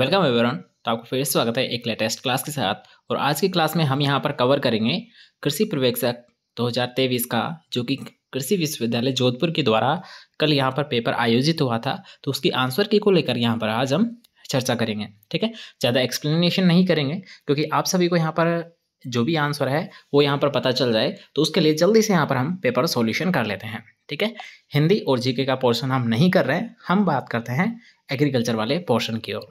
welcome एवरन तो आपको फिर स्वागत है एक लेटेस्ट क्लास के साथ और आज की क्लास में हम यहाँ पर कवर करेंगे कृषि पर्यवेक्षक 2023 का जो कि कृषि विश्वविद्यालय जोधपुर के द्वारा कल यहाँ पर पेपर आयोजित हुआ था तो उसकी आंसर की को लेकर यहाँ पर आज हम चर्चा करेंगे ठीक है ज़्यादा एक्सप्लेनेशन नहीं करेंगे क्योंकि आप सभी को यहाँ पर जो भी आंसर है वो यहाँ पर पता चल जाए तो उसके लिए जल्दी से यहाँ पर हम पेपर सॉल्यूशन कर लेते हैं ठीक है हिंदी और जीके का पोर्शन हम नहीं कर रहे हैं हम बात करते हैं एग्रीकल्चर वाले पोर्शन की ओर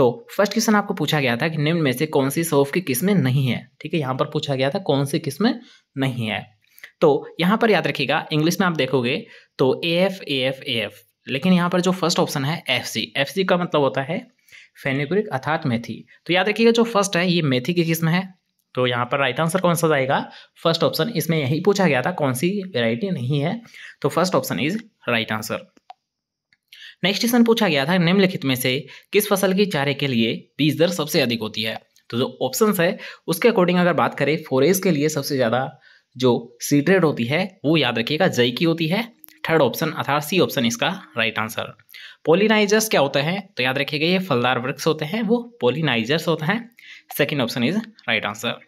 तो फर्स्ट क्वेश्चन आपको पूछा गया था कि निम्न में से कौन सी सौफ की किस्में नहीं है ठीक है यहाँ पर पूछा गया था कौन सी किस्में नहीं है तो यहाँ पर याद रखिएगा इंग्लिश में आप देखोगे तो A F A F A F लेकिन यहाँ पर जो फर्स्ट ऑप्शन है एफ सी एफ सी का मतलब होता है फेनिक्रिक अर्थात मेथी तो याद रखिएगा जो फर्स्ट है ये मेथी की किस्म है तो यहाँ पर राइट आंसर कौन सा जाएगा फर्स्ट ऑप्शन इसमें यही पूछा गया था कौन सी वेराइटी नहीं है तो first option is right answer next question पूछा गया था निम्नलिखित में से किस फसल की चारे के लिए बीज दर सबसे अधिक होती है तो जो ऑप्शन है उसके अकॉर्डिंग अगर बात करें फोरेज के लिए सबसे ज़्यादा जो सीट्रेड होती है वो याद रखिएगा जई की होती है थर्ड ऑप्शन अर्थात सी ऑप्शन इसका राइट आंसर पोलिनाइजर्स क्या होते हैं तो याद रखिएगा ये फलदार वृक्ष होते हैं वो पोलिनाइजर्स होते हैं second option is right answer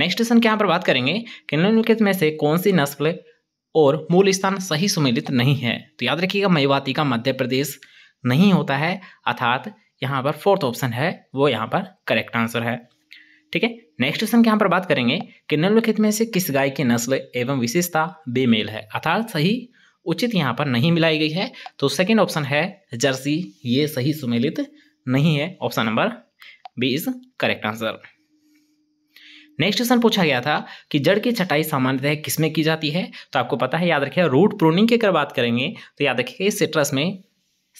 next question के यहाँ पर बात करेंगे कि निम्नलिखित में से कौन सी नस्ल और मूल स्थान सही सुमेलित नहीं है तो याद रखिएगा मेवाती का मध्य प्रदेश नहीं होता है अर्थात यहाँ पर फोर्थ ऑप्शन है वो यहाँ पर करेक्ट आंसर है ठीक है नेक्स्ट क्वेश्चन की यहाँ पर बात करेंगे कि निम्नलिखित में से किस गाय की नस्ल एवं विशेषता बेमेल है अर्थात सही उचित यहाँ पर नहीं मिलाई गई है तो सेकेंड ऑप्शन है जर्सी ये सही सुमेलित नहीं है option number B is correct answer next question पूछा गया था कि जड़ की छटाई सामान्यतः किसमें की जाती है तो आपको पता है याद रखिएगा रूट प्रोनिंग की अगर बात करेंगे तो याद रखिए सिट्रस में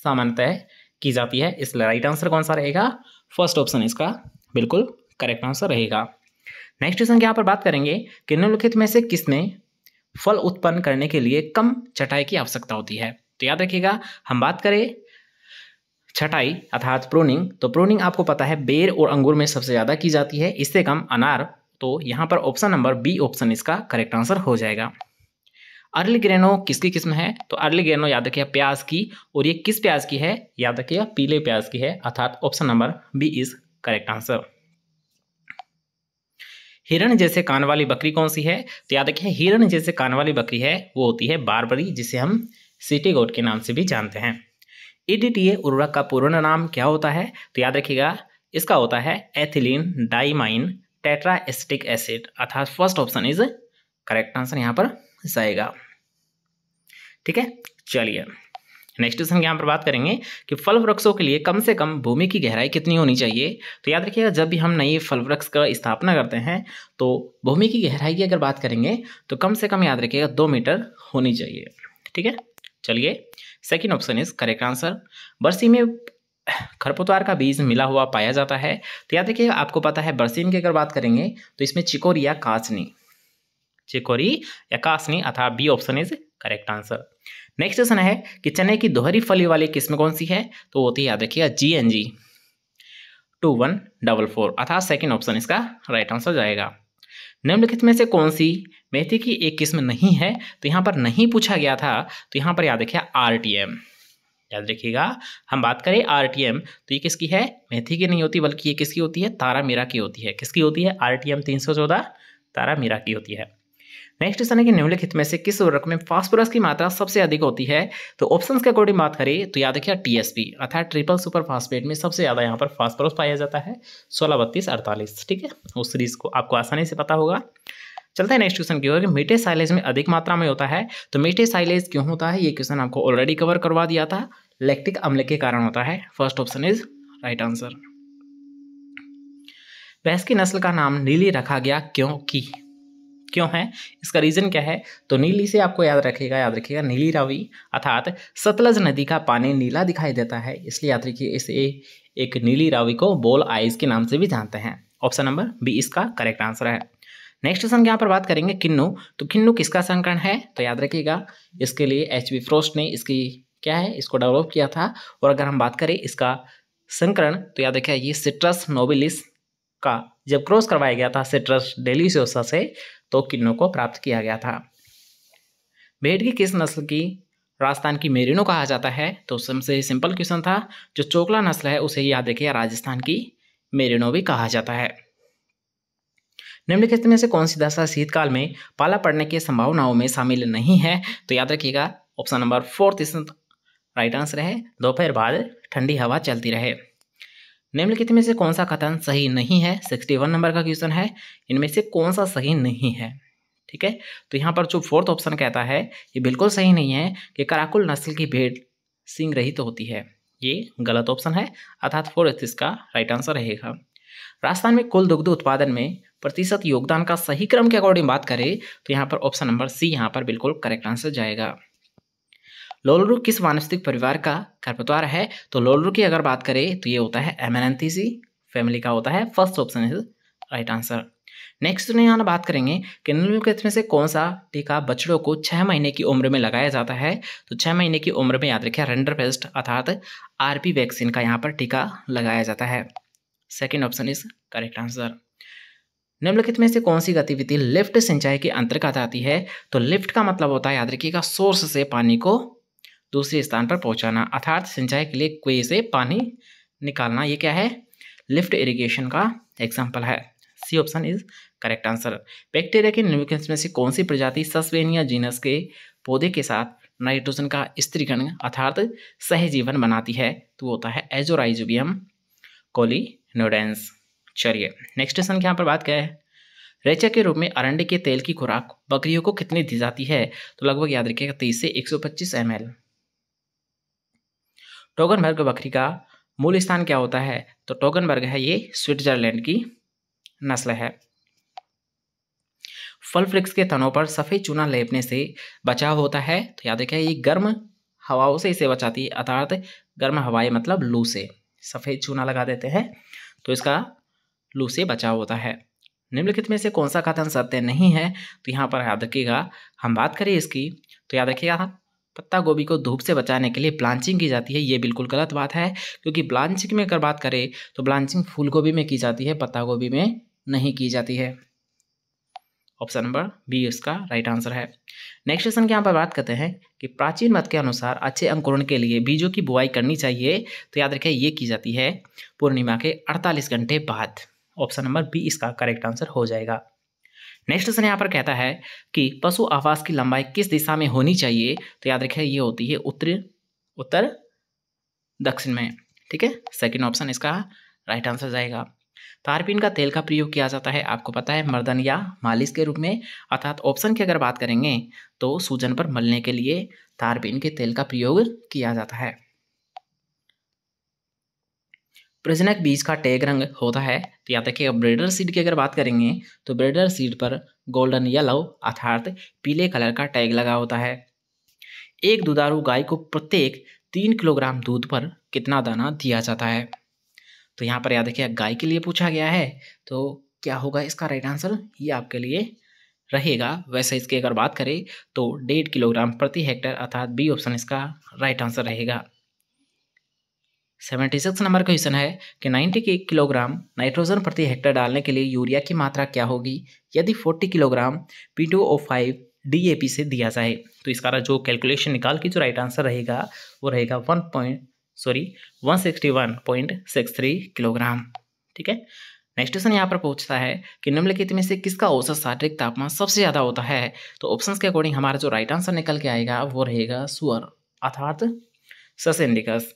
सामान्यतः की जाती है इसलिए राइट आंसर कौन सा रहेगा फर्स्ट ऑप्शन इसका बिल्कुल करेक्ट आंसर रहेगा नेक्स्ट क्वेश्चन के यहाँ पर बात करेंगे कि निम्नलिखित में से किसमें फल उत्पन्न करने के लिए कम छटाई की आवश्यकता होती है तो याद रखिएगा हम बात करें छटाई अर्थात प्रोनिंग तो प्रोनिंग आपको पता है बेर और अंगूर में सबसे ज़्यादा की जाती है इससे कम अनार तो यहाँ पर ऑप्शन नंबर बी ऑप्शन इसका करेक्ट आंसर हो जाएगा अर्ली ग्रेनो किसकी किस्म है तो अर्ली ग्रेनो याद रखिए प्याज की और ये किस प्याज की है याद रखिए पीले प्याज की है अर्थात option number B is correct answer हिरण जैसे कान वाली बकरी कौन सी है तो याद रखिए हिरण जैसे कान वाली बकरी है वो होती है बारबरी जिसे हम सिटी गोट के नाम से भी जानते हैं ईडीटीए उर्वरक का पूर्ण नाम क्या होता है तो याद रखिएगा इसका होता है एथिलीन डाइमाइन टेट्रास्टिक एसिड अर्थात first option is correct answer यहाँ पर जाएगा ठीक है चलिए नेक्स्ट क्वेश्चन यहाँ पर बात करेंगे कि फल वृक्षों के लिए कम से कम भूमि की गहराई कितनी होनी चाहिए तो याद रखिएगा जब भी हम नए फल वृक्ष का स्थापना करते हैं तो भूमि की गहराई की अगर बात करेंगे तो कम से कम याद रखिएगा दो मीटर होनी चाहिए ठीक है चलिए second option is correct answer बरसी में खरपतवार का बीज मिला हुआ पाया जाता है तो याद देखिए आपको पता है बरसीम की अगर बात करेंगे तो इसमें चिकोरी या कासनी चिकोरी या कासनी अथा B option is correct answer next question है कि चने की दोहरी फली वाली किस्म कौन सी है तो होती है याद रखिएगा G N G two one double four अर्थात सेकेंड ऑप्शन इसका राइट आंसर जाएगा निम्नलिखित में से कौन सी मेथी की एक किस्म नहीं है तो यहाँ पर नहीं पूछा गया था तो यहाँ पर याद रखिए आर टी एम याद रखिएगा हम बात करें आर तो ये किसकी है मेथी की नहीं होती बल्कि ये किसकी होती है तारा मीरा की होती है किसकी होती है आर टी एम तीन सौ चौदह तारा मीरा की होती है नेक्स्ट क्वेश्चन है कि निम्नलिखित में से किस उर्वरक में फास्फोरस की मात्रा सबसे अधिक होती है तो ऑप्शंस के अकॉर्डिंग बात करें तो याद रखिए टीएसपी अर्थात ट्रिपल सुपर फास्फेट में सबसे ज़्यादा यहाँ पर फास्फोरस पाया जाता है सोलह बत्तीस अड़तालीस ठीक है उस सीरीज को आपको आसानी से पता होगा चलते हैं नेक्स्ट क्वेश्चन की ओर मीठे साइलेज में अधिक मात्रा में होता है तो मीठे साइलेज क्यों होता है ये क्वेश्चन आपको ऑलरेडी कवर करवा दिया था लैक्टिक अम्ल के कारण होता है first option is right answer भैंस की नस्ल का नाम नीली रखा गया क्योंकि क्यों है इसका रीज़न क्या है तो नीली से आपको याद रखेगा याद रखिएगा नीली रावी अर्थात सतलज नदी का पानी नीला दिखाई देता है इसलिए याद रखिए इसे एक नीली रावी को बोल आइज के नाम से भी जानते हैं ऑप्शन नंबर बी इसका करेक्ट आंसर है नेक्स्ट क्वेश्चन यहाँ पर बात करेंगे किन्नू तो किन्नू किसका संकरण है तो याद रखिएगा इसके लिए एच बी फ्रोस्ट ने इसकी क्या है इसको डेवलप किया था और अगर हम बात करें इसका संकरण तो याद रखिए ये सिट्रस नोबिलिस का जब क्रॉस करवाया गया था सिट्रस डेलीसियोसा से तो किन्नु को प्राप्त किया गया था भेड़ की किस नस्ल की राजस्थान की मेरिनो कहा जाता है तो सबसे सिंपल क्वेश्चन था जो चोकला नस्ल है उसे याद रखिए राजस्थान की मेरिनो भी कहा जाता है निम्नलिखित में से कौन सी दशा शीतकाल में पाला पड़ने की संभावनाओं में शामिल नहीं है तो याद रखिएगा ऑप्शन नंबर फोर्थ इस राइट आंसर है दोपहर बाद ठंडी हवा चलती रहे निम्नलिखित में से कौन सा कथन सही नहीं है सिक्सटी वन नंबर का क्वेश्चन है इनमें से कौन सा सही नहीं है ठीक है तो यहाँ पर जो फोर्थ ऑप्शन कहता है ये बिल्कुल सही नहीं है कि कराकुल नस्ल की भेड़ सिंग रहित तो होती है ये गलत ऑप्शन है अर्थात फोर्थ इसका राइट आंसर रहेगा राजस्थान में कुल दुग्ध उत्पादन में प्रतिशत योगदान का सही क्रम के अकॉर्डिंग बात करें तो यहाँ पर ऑप्शन नंबर सी यहाँ पर बिल्कुल करेक्ट आंसर जाएगा लोलरू किस वानस्तिक परिवार का खरपतवार है तो लोलरू की अगर बात करें तो ये होता है एमेनेंथीसी फैमिली का होता है first option is right answer next ने यहाँ बात करेंगे कि निम्नलिखित में से कौन सा टीका बछड़ों को छः महीने की उम्र में लगाया जाता है तो छः महीने की उम्र में याद रखिए रेंडर पेस्ट अर्थात आरपी वैक्सीन का यहाँ पर टीका लगाया जाता है second option is correct answer निम्नलिखित में से कौन सी गतिविधि लिफ्ट सिंचाई के अंतर्गत आती है तो लिफ्ट का मतलब होता है याद रखिएगा सोर्स से पानी को दूसरे स्थान पर पहुंचाना अर्थात सिंचाई के लिए कुएं से पानी निकालना ये क्या है लिफ्ट इरिगेशन का एग्जाम्पल है C option is correct answer bacteria के निम्नलिखित में से कौन सी प्रजाति सस्वेनिया जीनस के पौधे के साथ नाइट्रोजन का स्त्रीगण अर्थात सहजीवन बनाती है तो होता है एजोराइजोबियम कोली नोडेंस चलिए नेक्स्ट क्वेश्चन के यहाँ पर बात क्या है रेचा के रूप में अरंडे के तेल की खुराक बकरियों को कितनी दी जाती है तो लगभग याद रखिएगा तेईस से एक सौ पच्चीस एम एल टोगन वर्ग बकरी का मूल स्थान क्या होता है तो टोगन वर्ग है ये स्विट्जरलैंड की नस्ल है फल फ्लिक्स के तनों पर सफ़ेद चूना लेपने से बचाव होता है तो याद रखें ये गर्म हवाओं से इसे बचाती है अर्थात गर्म हवाएं मतलब लू से सफ़ेद चूना लगा देते हैं तो इसका लू से बचाव होता है निम्नलिखित में से कौन सा कथन सत्य नहीं है तो यहाँ पर याद रखिएगा हम बात करें इसकी तो याद रखिएगा पत्ता गोभी को धूप से बचाने के लिए ब्लांचिंग की जाती है ये बिल्कुल गलत बात है क्योंकि ब्लांचिंग में अगर बात करें तो ब्लांचिंग फूल गोभी में की जाती है पत्ता गोभी में नहीं की जाती है ऑप्शन नंबर बी इसका राइट आंसर है नेक्स्ट क्वेश्चन की यहाँ पर बात करते हैं कि प्राचीन मत के अनुसार अच्छे अंकुरण के लिए बीजों की बुआई करनी चाहिए तो याद रखें ये की जाती है पूर्णिमा के अड़तालीस घंटे बाद ऑप्शन नंबर बी इसका करेक्ट आंसर हो जाएगा नेक्स्ट क्वेश्चन यहाँ पर कहता है कि पशु आवास की लंबाई किस दिशा में होनी चाहिए तो याद रखें ये होती है उत्तर उत्तर दक्षिण में ठीक है सेकेंड ऑप्शन इसका राइट आंसर जाएगा तारपीन का तेल का प्रयोग किया जाता है आपको पता है मर्दन या मालिश के रूप में अर्थात ऑप्शन की अगर बात करेंगे तो सूजन पर मलने के लिए तारपीन के तेल का प्रयोग किया जाता है प्रजनक बीज का टेग रंग होता है तो याद रखिए ब्रेडर सीड की अगर बात करेंगे तो ब्रेडर सीड पर गोल्डन येलो अर्थात पीले कलर का टैग लगा होता है एक दुधारू गाय को प्रत्येक तीन किलोग्राम दूध पर कितना दाना दिया जाता है तो यहाँ पर याद रखिए गाय के लिए पूछा गया है तो क्या होगा इसका राइट आंसर ये आपके लिए रहेगा वैसे इसकी अगर बात करें तो डेढ़ किलोग्राम प्रति हेक्टर अर्थात बी ऑप्शन इसका राइट आंसर रहेगा सेवेंटी सिक्स नंबर क्वेश्चन है कि नाइन्टी किलोग्राम नाइट्रोजन प्रति हेक्टर डालने के लिए यूरिया की मात्रा क्या होगी यदि forty kilogram P two O five D A P से दिया जाए तो इसका जो कैलकुलेशन निकाल के जो राइट आंसर रहेगा वो रहेगा वन पॉइंट सॉरी 161.63 किलोग्राम ठीक है नेक्स्ट क्वेश्चन यहाँ पर पूछता है कि निम्नलिखित में से किसका औसत शारीरिक तापमान सबसे ज़्यादा होता है तो ऑप्शंस के अकॉर्डिंग हमारा जो राइट आंसर निकल के आएगा वो रहेगा सुअर अर्थात ससेंडिकस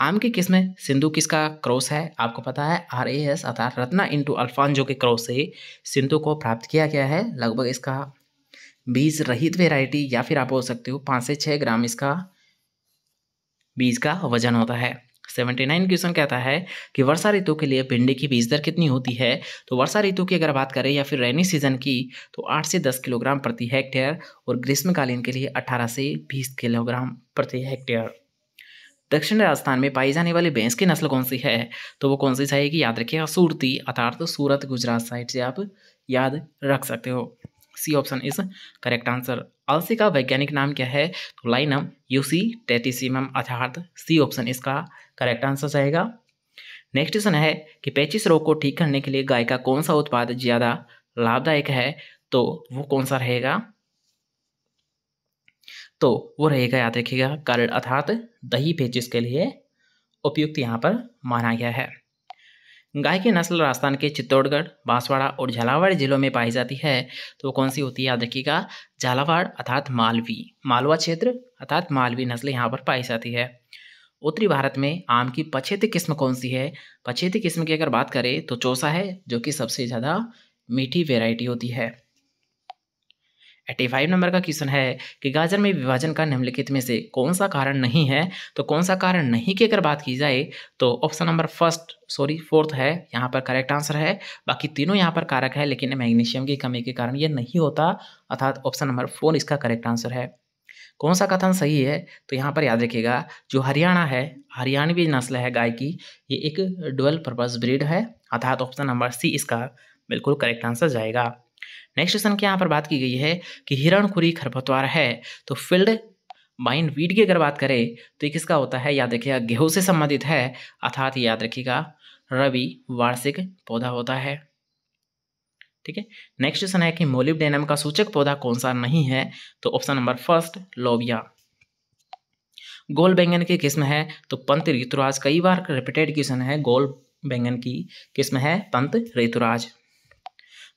आम की किस्म सिंधु किसका क्रॉस है आपको पता है आर ए एस अर्थात रत्ना इंटू जो के क्रॉस से सिंधु को प्राप्त किया गया है लगभग इसका बीज रहित वेराइटी या फिर आप बोल सकते हो पाँच से छः ग्राम इसका बीज का वजन होता है सेवेंटी नाइन क्वेश्चन कहता है कि वर्षा ऋतु के लिए भिंडी की बीज दर कितनी होती है तो वर्षा ऋतु की अगर बात करें या फिर रेनी सीजन की तो आठ से दस किलोग्राम प्रति हेक्टेयर और ग्रीष्मकालीन के लिए अठारह से बीस किलोग्राम प्रति हेक्टेयर दक्षिण राजस्थान में पाई जाने वाली भैंस की नस्ल कौन सी है तो वो कौन सी चाहिएगी याद रखिएगा सूरती अर्थात सूरत गुजरात साइड से आप याद रख सकते हो C option is correct answer अलसी का वैज्ञानिक नाम क्या है तो लाइनम यूसी टेटिसिमम अर्थात सी ऑप्शन इसका करेक्ट आंसर रहेगा नेक्स्ट क्वेश्चन है कि पेचिस रोग को ठीक करने के लिए गाय का कौन सा उत्पाद ज़्यादा लाभदायक है तो वो कौन सा रहेगा तो वो रहेगा याद रखिएगा कारण अर्थात दही पेचिस के लिए उपयुक्त यहाँ पर माना गया है गाय की नस्ल राजस्थान के चित्तौड़गढ़ बांसवाड़ा और झालावाड़ जिलों में पाई जाती है तो वो कौन सी होती है याद रखिएगा झालावाड़ अर्थात मालवी मालवा क्षेत्र अर्थात मालवी नस्ल यहाँ पर पाई जाती है उत्तरी भारत में आम की पछेती किस्म कौन सी है पछेती किस्म की अगर बात करें तो चौसा है जो कि सबसे ज़्यादा मीठी वेराइटी होती है एटी फाइव नंबर का क्वेश्चन है कि गाजर में विभाजन का निम्नलिखित में से कौन सा कारण नहीं है तो कौन सा कारण नहीं की अगर बात की जाए तो option number first sorry fourth है यहाँ पर करेक्ट आंसर है बाकी तीनों यहाँ पर कारक है लेकिन मैग्नीशियम की कमी के कारण ये नहीं होता अर्थात ऑप्शन नंबर फोर इसका करेक्ट आंसर है कौन सा कथन सही है तो यहाँ पर याद रखिएगा जो हरियाणा है हरियाणवी नस्ल है गाय की ये एक डुअल पर्पज ब्रीड है अर्थात ऑप्शन नंबर सी इसका बिल्कुल करेक्ट आंसर जाएगा नेक्स्ट क्वेश्चन की यहाँ पर बात की गई है कि हिरण खुरी खरपतवार है तो फील्ड माइंड वीड की अगर बात करें तो ये किसका होता है याद रखिएगा गेहूँ से संबंधित है अर्थात याद रखिएगा रवि वार्षिक पौधा होता है ठीक है नेक्स्ट क्वेश्चन है कि डेनम का सूचक पौधा कौन सा नहीं है तो ऑप्शन नंबर फर्स्ट लोबिया गोल बैंगन की किस्म है तो पंत ऋतुराज कई बार रिपीटेड क्वेश्चन है गोल बैंगन की किस्म है पंत ऋतुराज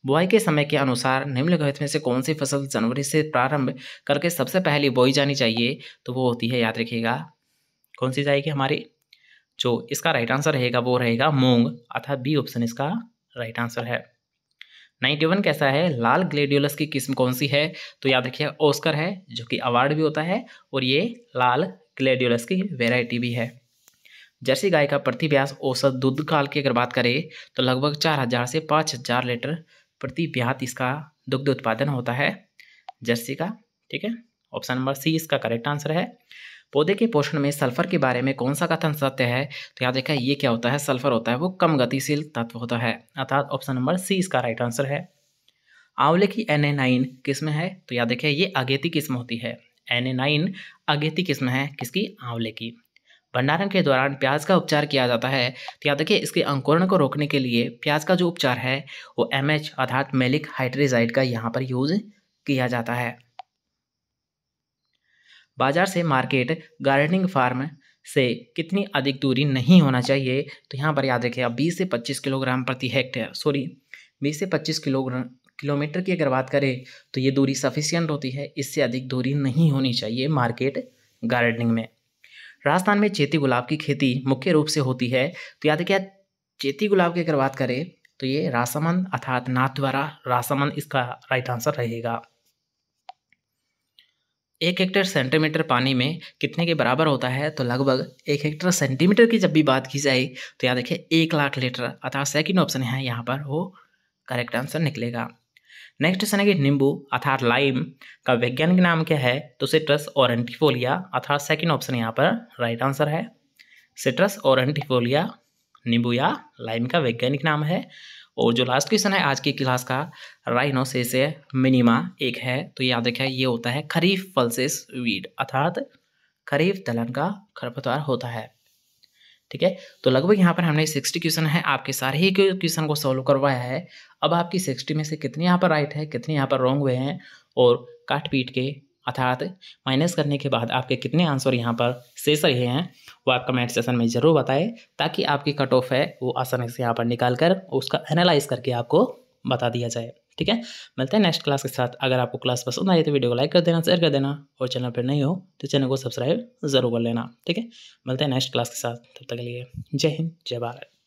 बुआई के समय के अनुसार निम्नलिखित में से कौन सी फसल जनवरी से प्रारंभ करके सबसे पहली बोई जानी चाहिए तो वो होती है याद रखिएगा कौन सी जाएगी हमारी जो इसका राइट आंसर रहेगा वो रहेगा मूंग अर्थात बी ऑप्शन इसका राइट आंसर है नाइन्टी वन कैसा है लाल ग्लेडियोलस की किस्म कौन सी है तो याद रखिए ओस्कर है जो कि अवार्ड भी होता है और ये लाल ग्लेडियोलस की वेराइटी भी है जर्सी गाय का प्रति व्यास औसत दूध काल की अगर बात करें तो लगभग चार हजार से पाँच हजार लीटर प्रति ब्याहत इसका दुग्ध उत्पादन होता है जर्सी का ठीक है ऑप्शन नंबर सी इसका करेक्ट आंसर है पौधे के पोषण में सल्फर के बारे में कौन सा कथन सत्य है तो याद देखा ये क्या होता है सल्फर होता है वो कम गतिशील तत्व होता है अर्थात ऑप्शन नंबर सी इसका राइट आंसर है आंवले की एन ए नाइन किस्म है तो याद देखिए ये अगेती किस्म होती है एन ए नाइन अगेती किस्म है किसकी आंवले की भंडारण के दौरान प्याज का उपचार किया जाता है तो याद रखिए इसके अंकुरण को रोकने के लिए प्याज का जो उपचार है वो एम एच अर्थात मेलिक हाइड्रेजाइड का यहाँ पर यूज़ किया जाता है बाजार से मार्केट गार्डनिंग फार्म से कितनी अधिक दूरी नहीं होना चाहिए तो यहाँ पर याद रखिए अब बीस से पच्चीस किलोग्राम प्रति हेक्टेयर सॉरी बीस से पच्चीस किलोग्राम किलोमीटर की अगर बात करें तो ये दूरी सफिशियंट होती है इससे अधिक दूरी नहीं होनी चाहिए मार्केट गार्डनिंग में राजस्थान में चेती गुलाब की खेती मुख्य रूप से होती है तो याद क्या चेती गुलाब की अगर बात करें तो ये रासमन अर्थात द्वारा रासमन इसका राइट आंसर रहेगा एक हेक्टेयर सेंटीमीटर पानी में कितने के बराबर होता है तो लगभग एक हेक्टेयर सेंटीमीटर की जब भी बात की जाए तो याद देखिए एक लाख लीटर अर्थात सेकंड ऑप्शन है यहाँ पर वो करेक्ट आंसर निकलेगा नेक्स्ट क्वेश्चन है कि नींबू अर्थात लाइम का वैज्ञानिक नाम क्या है तो सिट्रस और एंटीफोलिया अर्थात सेकेंड ऑप्शन यहाँ पर राइट आंसर है सिट्रस और एंटीफोलिया नींबू या लाइम का वैज्ञानिक नाम है और जो लास्ट क्वेश्चन है आज की क्लास का राइनोसेस मिनिमा एक है तो याद रखें ये होता है खरीफ फलसेस वीड अर्थात खरीफ दलहन का खरपतवार होता है ठीक है तो लगभग यहाँ पर हमने सिक्सटी क्वेश्चन है आपके सारे ही क्वेश्चन को सॉल्व करवाया है अब आपकी सिक्सटी में से कितने यहाँ पर राइट है कितने यहाँ पर रॉन्ग हुए हैं और काट पीट के अर्थात माइनस करने के बाद आपके कितने आंसर यहाँ पर शेष रहे हैं वो आप कमेंट सेशन में ज़रूर बताएं ताकि आपकी कट ऑफ है वो आसानी से यहाँ पर निकाल कर उसका एनालाइज करके आपको बता दिया जाए ठीक है मिलते हैं नेक्स्ट क्लास के साथ अगर आपको क्लास पसंद आई तो वीडियो को लाइक कर देना शेयर कर देना और चैनल पर नहीं हो तो चैनल को सब्सक्राइब जरूर कर लेना ठीक है मिलते हैं नेक्स्ट क्लास के साथ तब तक के लिए जय हिंद जय भारत